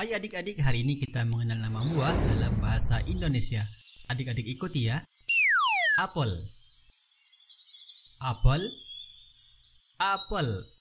Hai adik-adik, hari ini kita mengenal nama buah dalam bahasa Indonesia. Adik-adik ikuti ya. Apel. Apel. Apel.